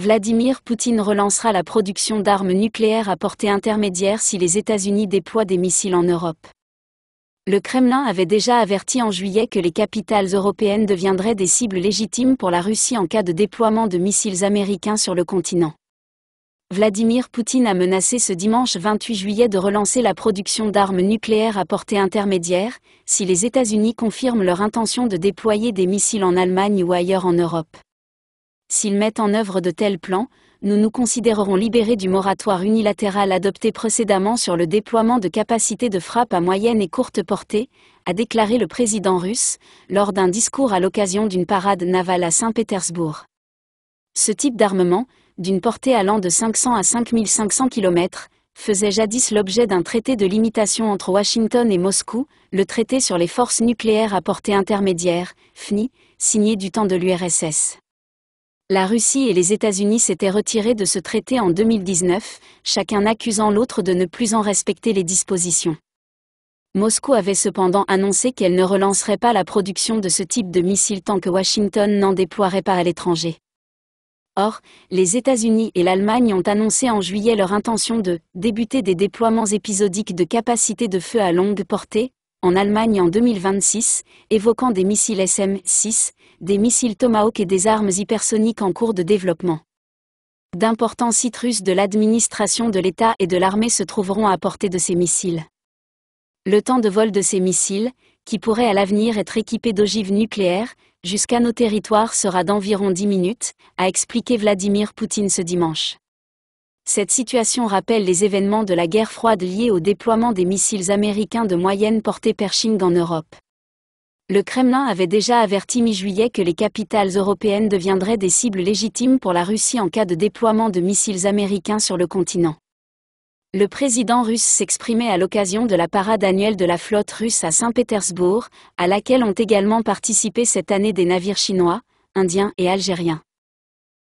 Vladimir Poutine relancera la production d'armes nucléaires à portée intermédiaire si les États-Unis déploient des missiles en Europe. Le Kremlin avait déjà averti en juillet que les capitales européennes deviendraient des cibles légitimes pour la Russie en cas de déploiement de missiles américains sur le continent. Vladimir Poutine a menacé ce dimanche 28 juillet de relancer la production d'armes nucléaires à portée intermédiaire, si les États-Unis confirment leur intention de déployer des missiles en Allemagne ou ailleurs en Europe. S'ils mettent en œuvre de tels plans, nous nous considérerons libérés du moratoire unilatéral adopté précédemment sur le déploiement de capacités de frappe à moyenne et courte portée, a déclaré le président russe, lors d'un discours à l'occasion d'une parade navale à Saint-Pétersbourg. Ce type d'armement, d'une portée allant de 500 à 5500 km, faisait jadis l'objet d'un traité de limitation entre Washington et Moscou, le traité sur les forces nucléaires à portée intermédiaire, FNI, signé du temps de l'URSS. La Russie et les États-Unis s'étaient retirés de ce traité en 2019, chacun accusant l'autre de ne plus en respecter les dispositions. Moscou avait cependant annoncé qu'elle ne relancerait pas la production de ce type de missiles tant que Washington n'en déploierait pas à l'étranger. Or, les États-Unis et l'Allemagne ont annoncé en juillet leur intention de débuter des déploiements épisodiques de capacités de feu à longue portée, en Allemagne en 2026, évoquant des missiles SM-6, des missiles Tomahawk et des armes hypersoniques en cours de développement. D'importants sites russes de l'administration de l'État et de l'armée se trouveront à portée de ces missiles. Le temps de vol de ces missiles, qui pourraient à l'avenir être équipés d'ogives nucléaires, jusqu'à nos territoires sera d'environ 10 minutes, a expliqué Vladimir Poutine ce dimanche. Cette situation rappelle les événements de la guerre froide liés au déploiement des missiles américains de moyenne portée Pershing en Europe le Kremlin avait déjà averti mi-juillet que les capitales européennes deviendraient des cibles légitimes pour la Russie en cas de déploiement de missiles américains sur le continent. Le président russe s'exprimait à l'occasion de la parade annuelle de la flotte russe à Saint-Pétersbourg, à laquelle ont également participé cette année des navires chinois, indiens et algériens.